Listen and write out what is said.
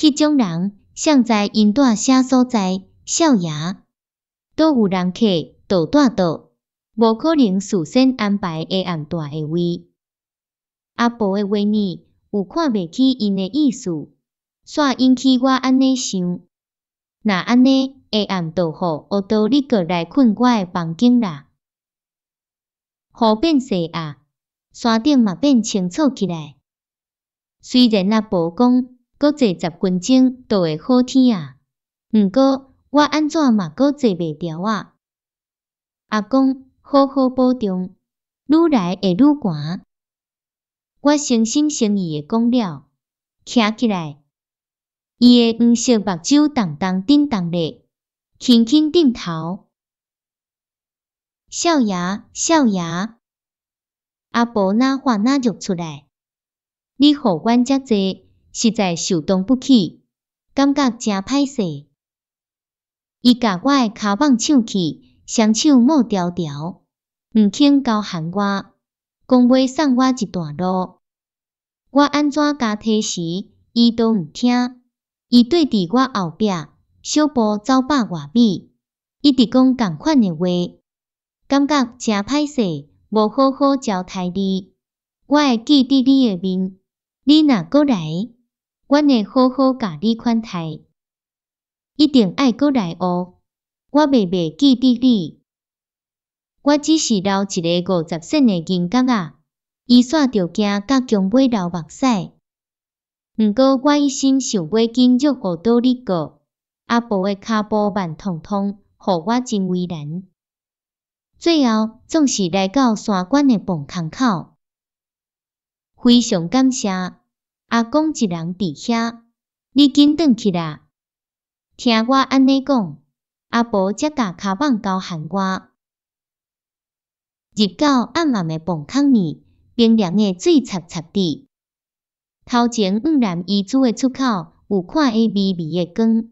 迄种人，尚在因住啥所在？少爷，都有人客倒住倒，无可能事先安排下暗住个位。阿婆个话呢，有看未起因个意思，煞引起我安尼想。若安尼，下暗倒好，我到你过来困我个房间啦。雨变细啊，山顶嘛变清楚起来。虽然阿婆讲，坐十分钟都会好天啊，毋过我安怎嘛搁坐袂调啊？阿公，好好保重，愈来会愈寒。我诚心诚意诶讲了，站起来。伊诶黄色目睭动动叮当咧，轻轻点头。少爷，少爷，阿婆那话那读出来，你和阮遮坐。实在受冻不起，感觉真歹势。伊甲我诶骹往抢去，双手摸条条，毋肯交还我，讲要送我一段路。我安怎加提时，伊都毋听。伊对伫我后壁，小步走百外米，一直讲共款诶话，感觉真歹势，无好好交代你。我会记得你诶面，你若阁来。阮会好好甲你款待，一定爱过来哦！我袂袂记得你。我只是留一个五十岁的人觉啊，伊煞着惊，甲强，未流目屎。毋过我一心想买金足互刀哩个，阿婆诶骹步慢腾腾，互我真为难。最后总是来到山关诶棚坑口，非常感谢。阿公一人伫遐，你紧转去啦！听我安尼讲，阿婆则甲骹棒交还我，入到暗暗的房坑里，冰凉的水擦擦地，头前忽然遗珠的出口有看伊微微的光。